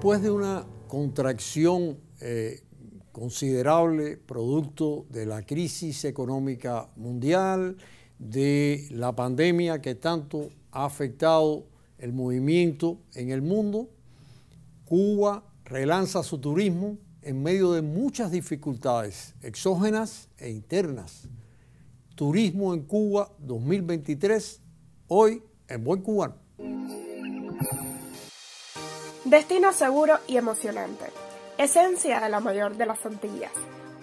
Después de una contracción eh, considerable producto de la crisis económica mundial, de la pandemia que tanto ha afectado el movimiento en el mundo, Cuba relanza su turismo en medio de muchas dificultades exógenas e internas. Turismo en Cuba 2023, hoy en Buen Cubano. Destino seguro y emocionante. Esencia de la mayor de las Antillas.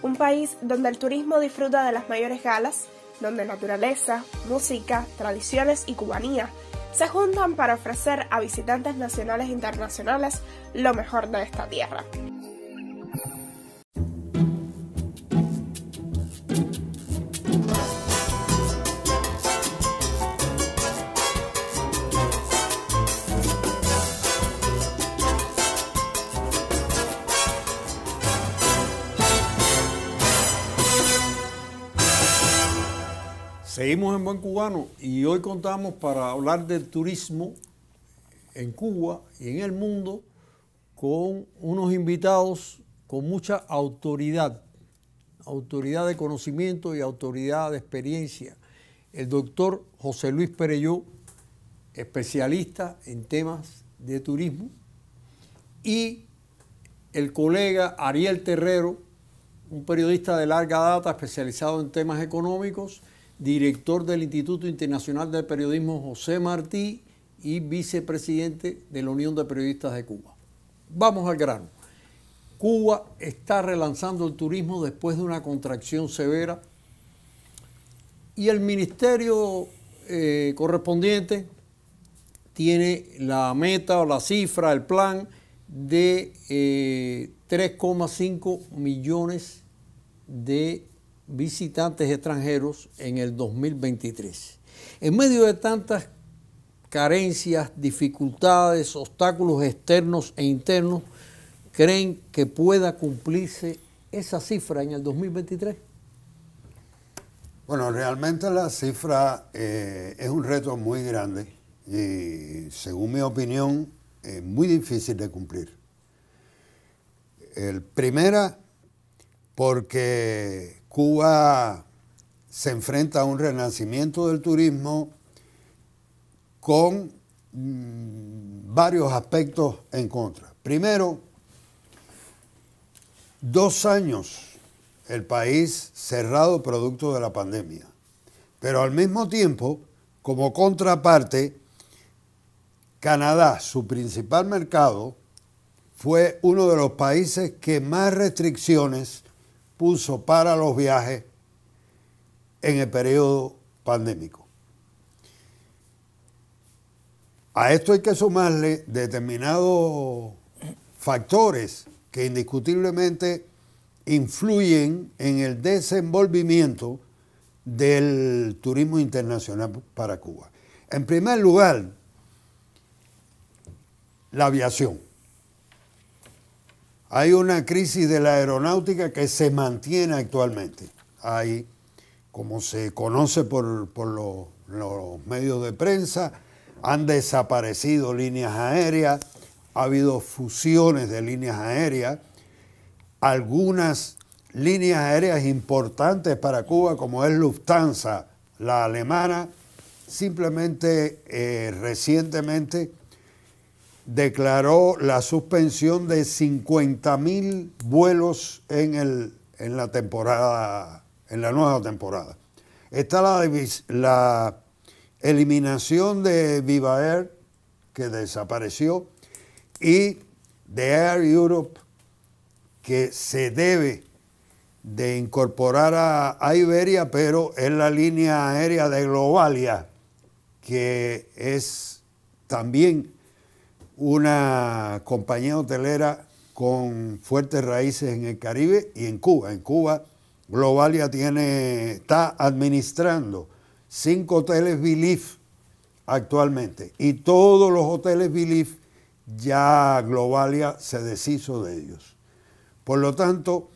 Un país donde el turismo disfruta de las mayores galas, donde naturaleza, música, tradiciones y cubanía se juntan para ofrecer a visitantes nacionales e internacionales lo mejor de esta tierra. Seguimos en Buen Cubano y hoy contamos para hablar del turismo en Cuba y en el mundo con unos invitados con mucha autoridad, autoridad de conocimiento y autoridad de experiencia. El doctor José Luis Pereyó, especialista en temas de turismo, y el colega Ariel Terrero, un periodista de larga data especializado en temas económicos director del Instituto Internacional de Periodismo José Martí y vicepresidente de la Unión de Periodistas de Cuba. Vamos al grano. Cuba está relanzando el turismo después de una contracción severa y el ministerio eh, correspondiente tiene la meta o la cifra, el plan de 3,5 eh, millones de visitantes extranjeros en el 2023. En medio de tantas carencias, dificultades, obstáculos externos e internos, ¿creen que pueda cumplirse esa cifra en el 2023? Bueno, realmente la cifra eh, es un reto muy grande y, según mi opinión, es muy difícil de cumplir. El primera, porque Cuba se enfrenta a un renacimiento del turismo con mm, varios aspectos en contra. Primero, dos años el país cerrado producto de la pandemia, pero al mismo tiempo, como contraparte, Canadá, su principal mercado, fue uno de los países que más restricciones puso para los viajes en el periodo pandémico. A esto hay que sumarle determinados factores que indiscutiblemente influyen en el desenvolvimiento del turismo internacional para Cuba. En primer lugar, la aviación. Hay una crisis de la aeronáutica que se mantiene actualmente. Hay, como se conoce por, los, medios de prensa, han desaparecido líneas aéreas, ha habido fusiones de líneas aéreas, algunas líneas aéreas importantes para Cuba, como es Lufthansa, la alemana, simplemente eh, recientemente declaró la suspensión de 50.000 vuelos en, el, en la temporada, en la nueva temporada. Está la, la eliminación de Viva Air, que desapareció, y de Air Europe, que se debe de incorporar a, a, Iberia, pero es la línea aérea de Globalia, que es también una compañía hotelera con fuertes raíces en el Caribe y en Cuba. En Cuba, Globalia tiene, está administrando cinco hoteles Belief actualmente y todos los hoteles Belief ya Globalia se deshizo de ellos. Por lo tanto,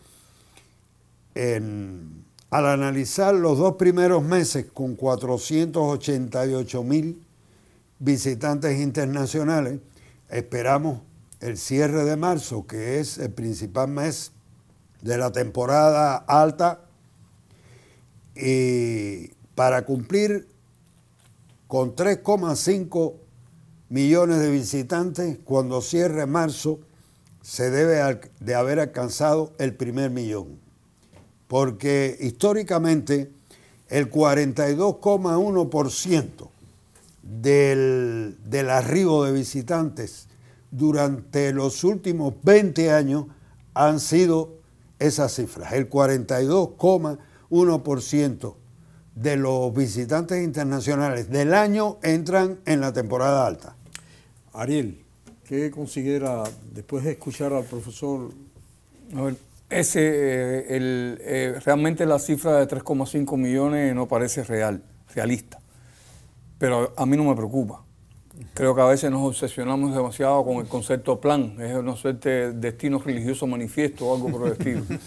al analizar los dos primeros meses con 488 mil visitantes internacionales, Esperamos el cierre de marzo, que es el principal mes de la temporada alta, y para cumplir con 3,5 millones de visitantes, cuando cierre marzo se debe de haber alcanzado el primer millón, porque históricamente el 42,1% del, arribo de visitantes durante los últimos 20 años han sido esas cifras, el 42,1% de los visitantes internacionales del año entran en la temporada alta. Ariel, ¿qué considera, después de escuchar al profesor? ese, eh, el, eh, realmente la cifra de 3,5 millones no parece real, realista pero a mí no me preocupa. Creo que a veces nos obsesionamos demasiado con el concepto plan, es una suerte de destino religioso manifiesto o algo por el estilo.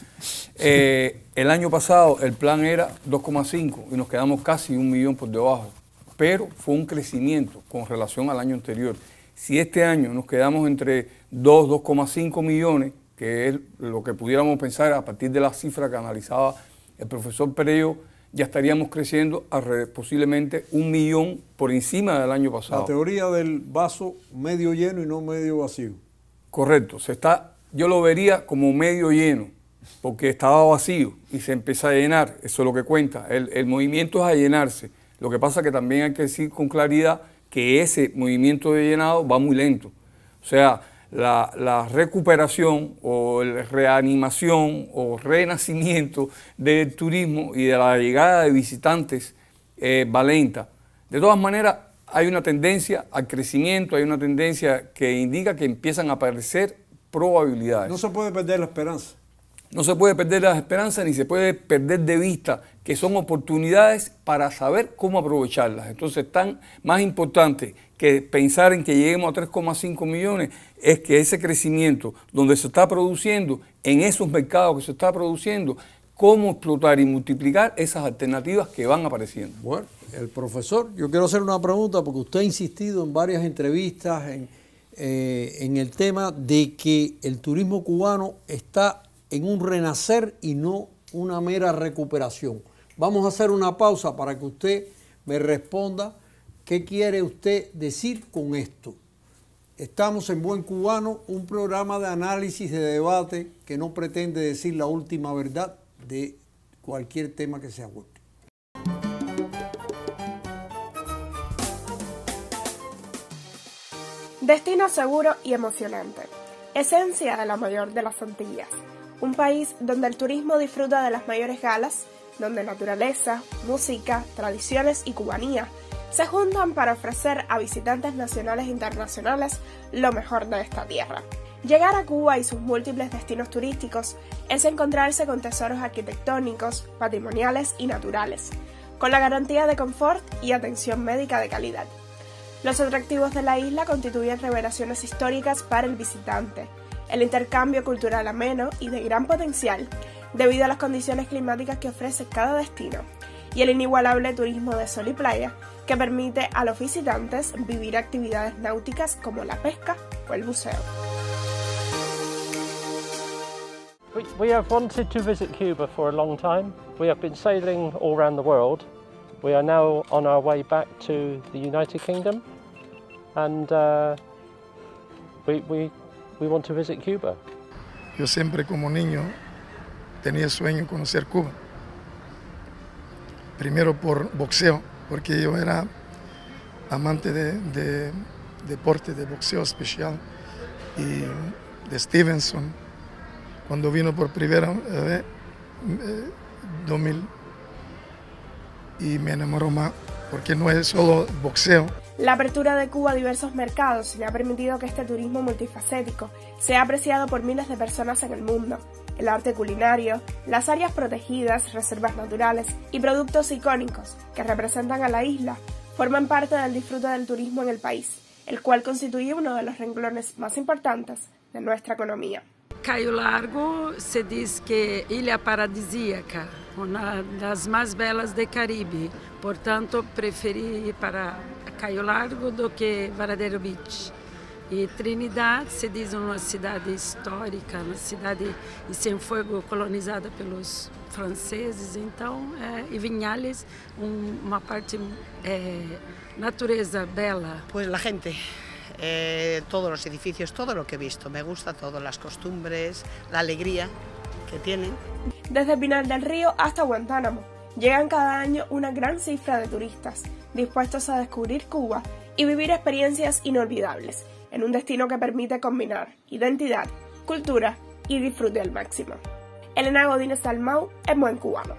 Eh, el año pasado el plan era 2,5 y nos quedamos casi un millón por debajo, pero fue un crecimiento con relación al año anterior. Si este año nos quedamos entre 2, 2,5 millones, que es lo que pudiéramos pensar a partir de la cifra que analizaba el profesor Perello, ya estaríamos creciendo posiblemente un millón por encima del año pasado. La teoría del vaso medio lleno y no medio vacío. Correcto, se está, yo lo vería como medio lleno, porque estaba vacío y se empieza a llenar, eso es lo que cuenta, el, el movimiento es a llenarse. Lo que pasa es que también hay que decir con claridad que ese movimiento de llenado va muy lento. O sea, la, recuperación o la reanimación o renacimiento del turismo y de la llegada de visitantes eh, va De todas maneras, hay una tendencia al crecimiento, hay una tendencia que indica que empiezan a aparecer probabilidades. No se puede perder la esperanza. No se puede perder la esperanza ni se puede perder de vista que son oportunidades para saber cómo aprovecharlas. Entonces, tan más importante que pensar en que lleguemos a 3,5 millones es que ese crecimiento donde se está produciendo, en esos mercados que se está produciendo, cómo explotar y multiplicar esas alternativas que van apareciendo. Bueno, el profesor, yo quiero hacer una pregunta porque usted ha insistido en varias entrevistas en, eh, en el tema de que el turismo cubano está en un renacer y no una mera recuperación. Vamos a hacer una pausa para que usted me responda ¿Qué quiere usted decir con esto? Estamos en Buen Cubano, un programa de análisis, de debate, que no pretende decir la última verdad de cualquier tema que se aborde. Destino seguro y emocionante. Esencia de la mayor de las Antillas. Un país donde el turismo disfruta de las mayores galas, donde naturaleza, música, tradiciones y cubanía se juntan para ofrecer a visitantes nacionales e internacionales lo mejor de esta tierra. Llegar a Cuba y sus múltiples destinos turísticos es encontrarse con tesoros arquitectónicos, patrimoniales y naturales, con la garantía de confort y atención médica de calidad. Los atractivos de la isla constituyen revelaciones históricas para el visitante, el intercambio cultural ameno y de gran potencial, debido a las condiciones climáticas que ofrece cada destino, y el inigualable turismo de sol y playa, que permite a los visitantes vivir actividades náuticas como la pesca o el buceo. We have wanted to visit Cuba for a long time. We have been sailing all around the world. We are now on our way back to the United Kingdom and uh, we, we, we want to visit Cuba. Yo siempre como niño tenía sueño conocer Cuba. Primero por boxeo, porque yo era amante de, deporte, de boxeo especial y de Stevenson. Cuando vino por primera vez, en eh, 2000, y me enamoró más, porque no es solo boxeo. La apertura de Cuba a diversos mercados le ha permitido que este turismo multifacético sea apreciado por miles de personas en el mundo el arte culinario, las áreas protegidas, reservas naturales y productos icónicos que representan a la isla forman parte del disfrute del turismo en el país, el cual constituye uno de los renglones más importantes de nuestra economía. Cayo Largo se dice que isla paradisíaca, una de las más bellas del Caribe. Por tanto, preferí ir para Cayo Largo do que Varadero Beach. ...y e Trinidad se dice una ciudad histórica, ...una ciudad e sin fuego colonizada pelos franceses, ...y e Viñales, una um, Vinhales, parte é, natureza bela. pues la gente. Eh, todos los edificios, todo lo que he visto, me gusta todas las costumbres, la alegría que tienen. Desde Pinal del Río hasta Guantánamo, llegan cada año una gran cifra de turistas dispuestos a descubrir Cuba y vivir experiencias inolvidables en un destino que permite combinar identidad, cultura y disfrute al máximo. Elena Godínez almau, es buen cubano.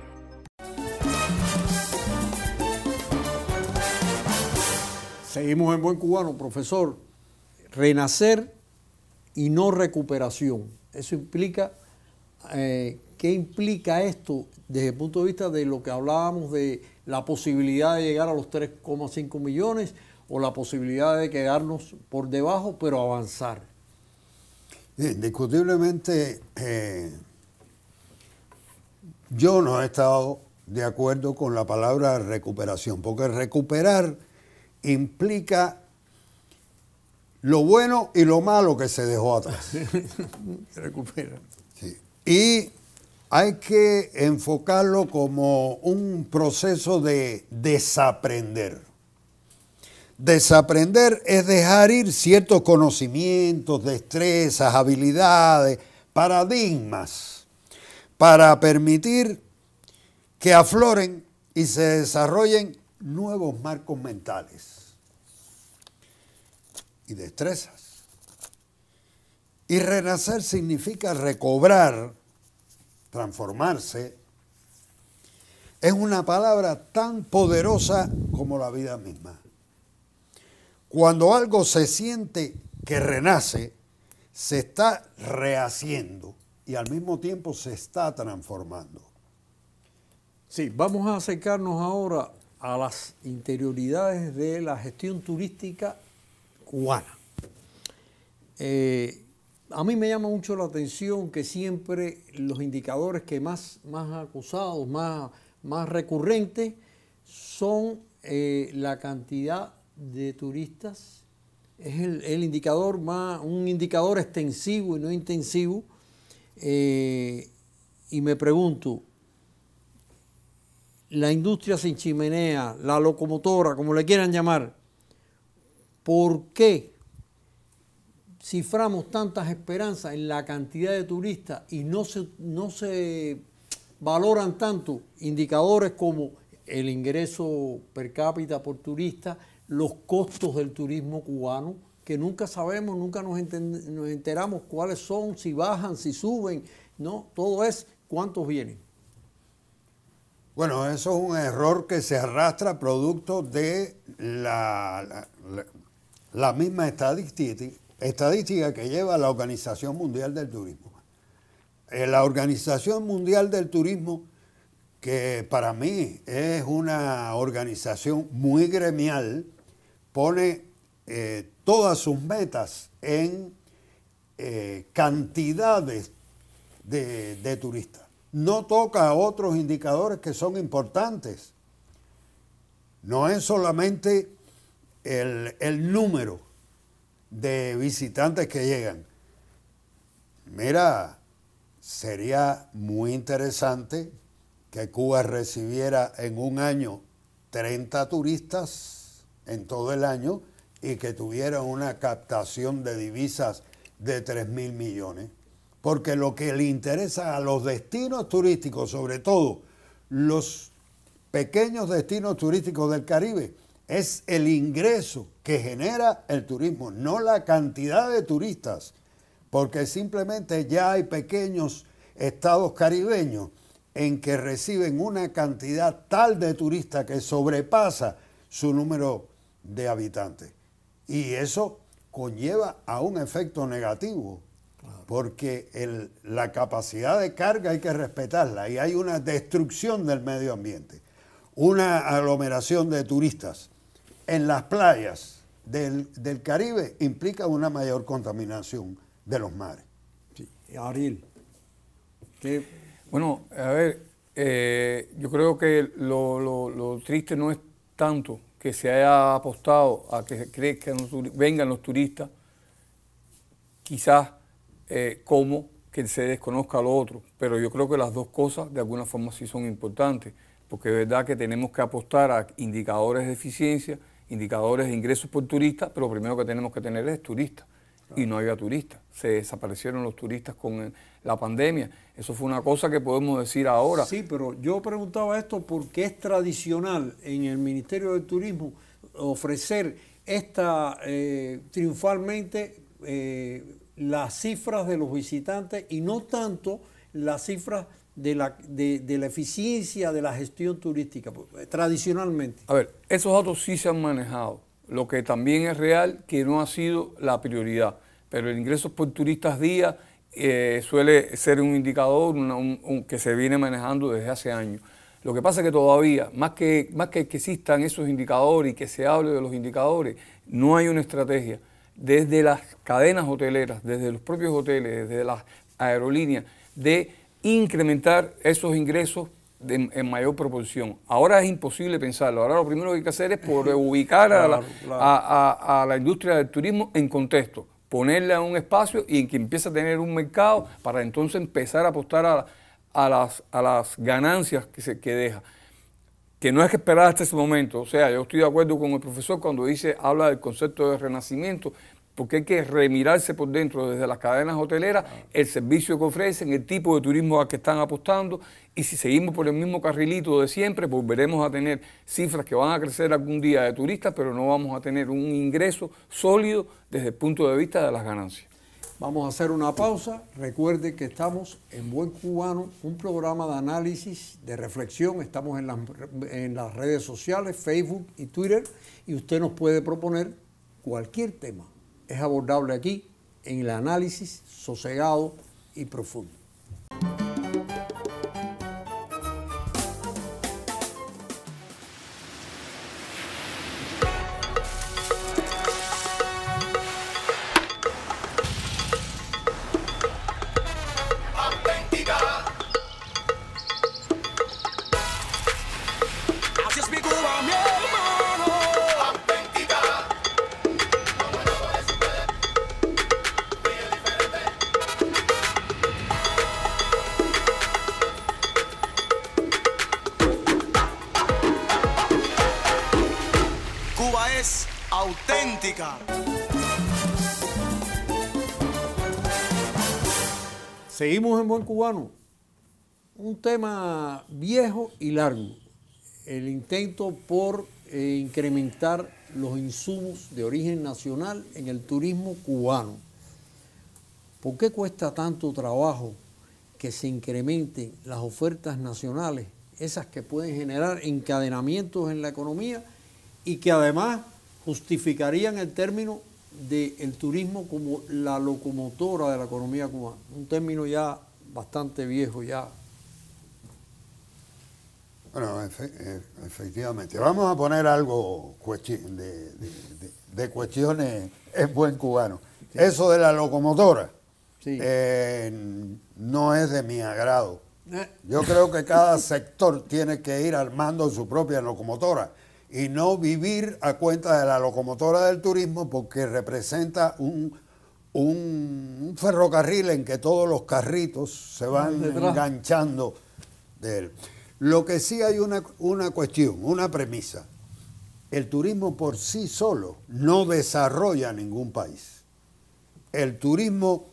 Seguimos en buen cubano, profesor. Renacer y no recuperación. Eso implica, eh, ¿qué implica esto desde el punto de vista de lo que hablábamos de la posibilidad de llegar a los 3,5 millones o la posibilidad de quedarnos por debajo, pero avanzar. Indiscutiblemente, eh, yo no he estado de acuerdo con la palabra recuperación, porque recuperar implica lo bueno y lo malo que se dejó atrás. Recupera. Y hay que enfocarlo como un proceso de desaprender. Desaprender es dejar ir ciertos conocimientos, destrezas, habilidades, paradigmas, para permitir que afloren y se desarrollen nuevos marcos mentales y destrezas. Y renacer significa recobrar, transformarse. Es una palabra tan poderosa como la vida misma. Cuando algo se siente que renace, se está rehaciendo y al mismo tiempo se está transformando. Sí, vamos a acercarnos ahora a las interioridades de la gestión turística cubana. Eh, a mí me llama mucho la atención que siempre los indicadores que más, más acusados, más, más recurrentes, son eh, la cantidad de turistas es el, indicador más, un indicador extensivo y no intensivo. Eh, y me pregunto, la industria sin chimenea, la locomotora, como le quieran llamar, ¿por qué ciframos tantas esperanzas en la cantidad de turistas y no no se valoran tanto indicadores como el ingreso per cápita por turista, los costos del turismo cubano, que nunca sabemos, nunca nos, enteramos cuáles son, si bajan, si suben, ¿no? Todo es cuántos vienen. Bueno, eso es un error que se arrastra producto de la, misma estadística, que lleva la Organización Mundial del Turismo. Eh, la Organización Mundial del Turismo, que para mí es una organización muy gremial, pone eh, todas sus metas en eh, cantidades de, turistas. No toca otros indicadores que son importantes. No es solamente el, el, número de visitantes que llegan. Mira, sería muy interesante que Cuba recibiera en un año 30 turistas en todo el año y que tuviera una captación de divisas de 3 mil millones. Porque lo que le interesa a los destinos turísticos, sobre todo los pequeños destinos turísticos del Caribe, es el ingreso que genera el turismo, no la cantidad de turistas, porque simplemente ya hay pequeños estados caribeños en que reciben una cantidad tal de turistas que sobrepasa su número de habitantes. Y eso conlleva a un efecto negativo, porque la capacidad de carga hay que respetarla y hay una destrucción del medio ambiente, una aglomeración de turistas en las playas del, Caribe implica una mayor contaminación de los mares. Sí. Ariel, Bueno, a ver, eh, yo creo que lo triste no es tanto que se haya apostado a que crezcan vengan los turistas, quizás eh, como que se desconozca lo otro. Pero yo creo que las dos cosas de alguna forma sí son importantes, porque es verdad que tenemos que apostar a indicadores de eficiencia, indicadores de ingresos por turista, pero lo primero que tenemos que tener es turistas y no había turistas. Se desaparecieron los turistas con la pandemia. Eso fue una cosa que podemos decir ahora. Sí, pero yo preguntaba esto porque es tradicional en el Ministerio de Turismo ofrecer esta eh, triunfalmente eh, las cifras de los visitantes y no tanto las cifras de la, de la, eficiencia de la gestión turística, pues, tradicionalmente. A ver, esos datos sí se han manejado. Lo que también es real que no ha sido la prioridad. Pero el ingreso por turistas día eh, suele ser un indicador que se viene manejando desde hace años. Lo que pasa es que todavía, más que, más que existan esos indicadores y que se hable de los indicadores, no hay una estrategia. Desde las cadenas hoteleras, desde los propios hoteles, desde las aerolíneas, de incrementar esos ingresos en, mayor proporción. Ahora es imposible pensarlo. Ahora lo primero que hay que hacer es por ubicar a, la, industria del turismo en contexto, ponerla en un espacio y en que empiece a tener un mercado para entonces empezar a apostar a, las, ganancias que, se, que deja. Que no es que esperar hasta ese momento. O sea, yo estoy de acuerdo con el profesor cuando dice, habla del concepto de renacimiento, porque hay que remirarse por dentro desde las cadenas hoteleras, ah. el servicio que ofrecen, el tipo de turismo al que están apostando, y si seguimos por el mismo carrilito de siempre, volveremos a tener cifras que van a crecer algún día de turistas, pero no vamos a tener un ingreso sólido desde el punto de vista de las ganancias. Vamos a hacer una pausa. Recuerde que estamos en Buen Cubano, un programa de análisis, de reflexión. Estamos en las, en las redes sociales, Facebook y Twitter, y usted nos puede proponer cualquier tema es abordable aquí en el análisis sosegado y profundo. cubano, un tema viejo y largo, el intento por eh, incrementar los insumos de origen nacional en el turismo cubano. ¿Por qué cuesta tanto trabajo que se incrementen las ofertas nacionales, esas que pueden generar encadenamientos en la economía y que además justificarían el término del turismo como la locomotora de la economía cubana? Un término ya bastante viejo ya. Bueno, e, efectivamente. Vamos a poner algo de, cuestiones en buen cubano. Eso de la locomotora eh, no es de mi agrado. Eh. Yo creo que cada sector tiene que ir armando su propia locomotora y no vivir a cuenta de la locomotora del turismo porque representa un un, ferrocarril en que todos los carritos se van enganchando de él. Lo que sí hay una cuestión, una premisa. El turismo por sí solo no desarrolla ningún país. El turismo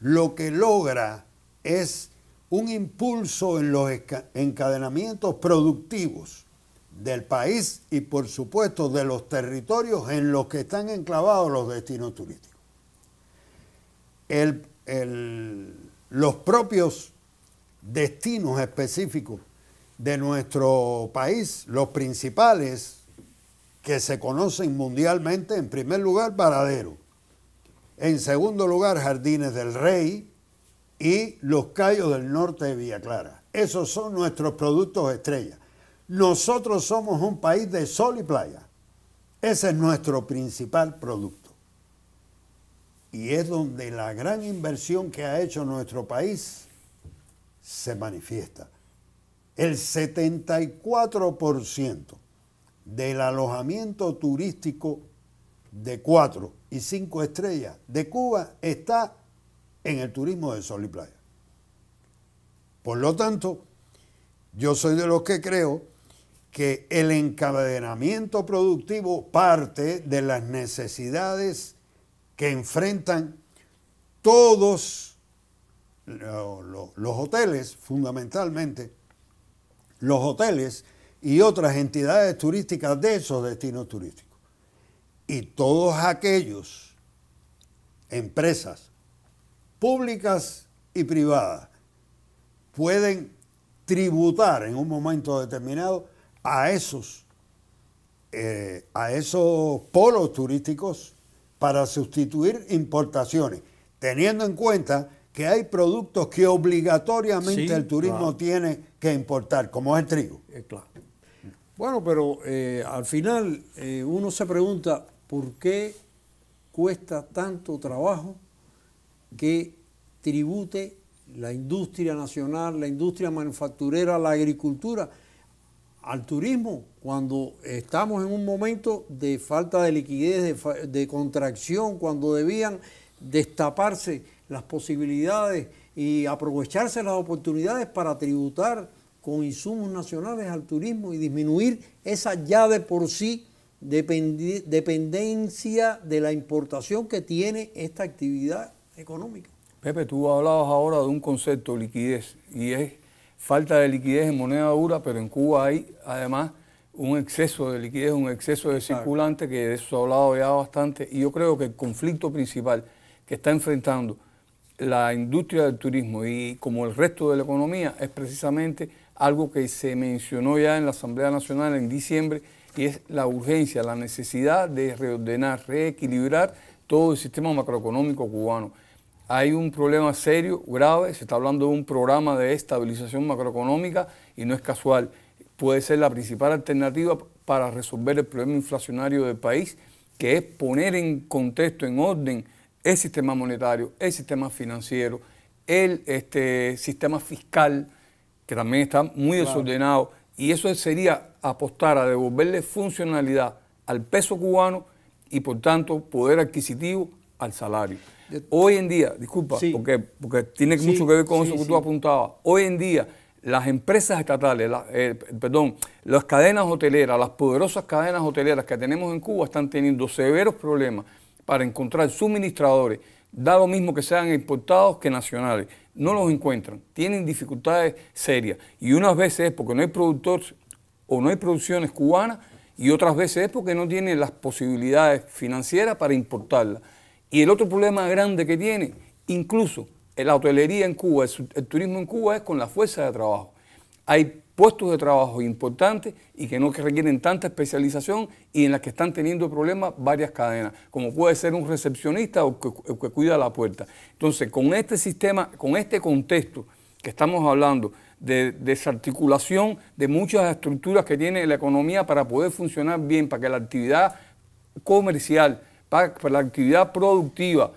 lo que logra es un impulso en los encadenamientos productivos del país y por supuesto de los territorios en los que están enclavados los destinos turísticos los propios destinos específicos de nuestro país, los principales que se conocen mundialmente, en primer lugar, Varadero, en segundo lugar, Jardines del Rey y Los Cayos del Norte de Villa Clara. Esos son nuestros productos estrella. Nosotros somos un país de sol y playa. Ese es nuestro principal producto. Y es donde la gran inversión que ha hecho nuestro país se manifiesta. El 74% del alojamiento turístico de cuatro y 5 estrellas de Cuba está en el turismo de sol y playa. Por lo tanto, yo soy de los que creo que el encadenamiento productivo parte de las necesidades que enfrentan todos eh, los hoteles, fundamentalmente, los hoteles y otras entidades turísticas de esos destinos turísticos. Y todos aquellos empresas públicas y privadas pueden tributar en un momento determinado a esos, eh, a esos polos turísticos para sustituir importaciones, teniendo en cuenta que hay productos que obligatoriamente el turismo tiene que importar, como es el trigo. Eh, claro. Bueno, pero eh, al final eh, uno se pregunta por qué cuesta tanto trabajo que tribute la industria nacional, la industria manufacturera, la agricultura al turismo cuando estamos en un momento de falta de liquidez, de, contracción, cuando debían destaparse las posibilidades y aprovecharse las oportunidades para tributar con insumos nacionales al turismo y disminuir esa ya de por sí dependencia de la importación que tiene esta actividad económica. Pepe, tú hablabas ahora de un concepto, liquidez, y es falta de liquidez en moneda dura, pero en Cuba hay además un exceso de liquidez, un exceso de circulante, que de eso ha hablado ya bastante, y yo creo que el conflicto principal que está enfrentando la industria del turismo y como el resto de la economía es precisamente algo que se mencionó ya en la Asamblea Nacional en diciembre, y es la urgencia, la necesidad de reordenar, reequilibrar todo el sistema macroeconómico cubano hay un problema serio, grave, se está hablando de un programa de estabilización macroeconómica y no es casual. Puede ser la principal alternativa para resolver el problema inflacionario del país, que es poner en contexto, en orden, el sistema monetario, el sistema financiero, el este, sistema fiscal, que también está muy desordenado. Y eso sería apostar a devolverle funcionalidad al peso cubano y, por tanto, poder adquisitivo al salario. Hoy en día, disculpa, porque, tiene mucho que ver con eso que tú apuntabas. Hoy en día, las empresas estatales, eh, perdón, las cadenas hoteleras, las poderosas cadenas hoteleras que tenemos en Cuba están teniendo severos problemas para encontrar suministradores, da mismo que sean importados que nacionales. No los encuentran, tienen dificultades serias. Y unas veces es porque no hay productores o no hay producciones cubanas y otras veces es porque no tienen las posibilidades financieras para importarlas. Y el otro problema grande que tiene, incluso la hotelería en Cuba, el, turismo en Cuba es con la fuerza de trabajo. Hay puestos de trabajo importantes y que no requieren tanta especialización y en las que están teniendo problemas varias cadenas, como puede ser un recepcionista o que, que, cuida la puerta. Entonces, con este sistema, con este contexto que estamos hablando, de desarticulación de muchas estructuras que tiene la economía para poder funcionar bien, para que la actividad comercial, para que pues la actividad productiva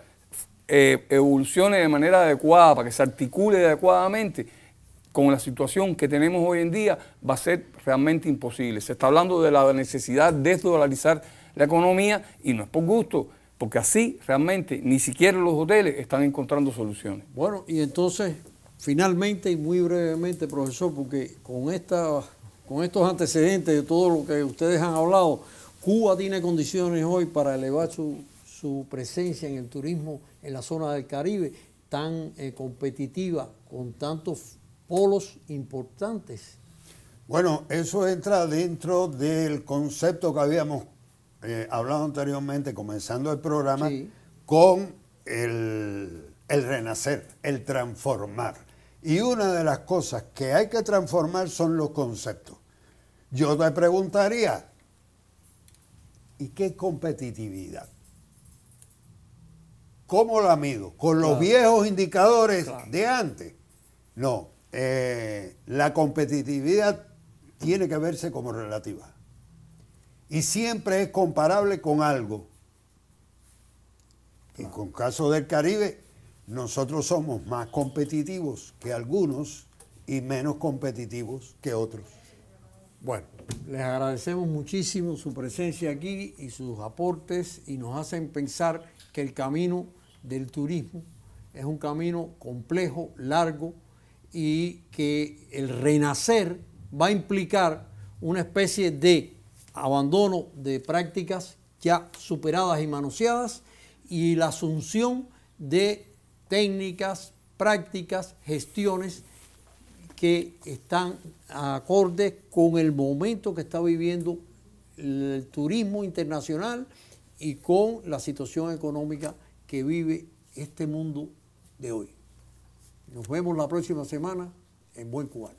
eh, evolucione de manera adecuada, para que se articule adecuadamente, con la situación que tenemos hoy en día, va a ser realmente imposible. Se está hablando de la necesidad de desdolarizar la economía y no es por gusto, porque así realmente ni siquiera los hoteles están encontrando soluciones. Bueno, y entonces, finalmente y muy brevemente, profesor, porque con, esta, con estos antecedentes de todo lo que ustedes han hablado, Cuba tiene condiciones hoy para elevar su, presencia en el turismo en la zona del Caribe, tan eh, competitiva, con tantos polos importantes. Bueno, eso entra dentro del concepto que habíamos eh, hablado anteriormente, comenzando el programa, con el, el renacer, el transformar. Y una de las cosas que hay que transformar son los conceptos. Yo te preguntaría, y qué competitividad. ¿Cómo la mido? ¿Con los viejos indicadores de antes? No, eh, la competitividad tiene que verse como relativa. Y siempre es comparable con algo. En Y con caso del Caribe, nosotros somos más competitivos que algunos y menos competitivos que otros. Bueno, les agradecemos muchísimo su presencia aquí y sus aportes y nos hacen pensar que el camino del turismo es un camino complejo, largo y que el renacer va a implicar una especie de abandono de prácticas ya superadas y manoseadas y la asunción de técnicas, prácticas, gestiones que están acordes con el momento que está viviendo el turismo internacional y con la situación económica que vive este mundo de hoy. Nos vemos la próxima semana en Buen Cubano.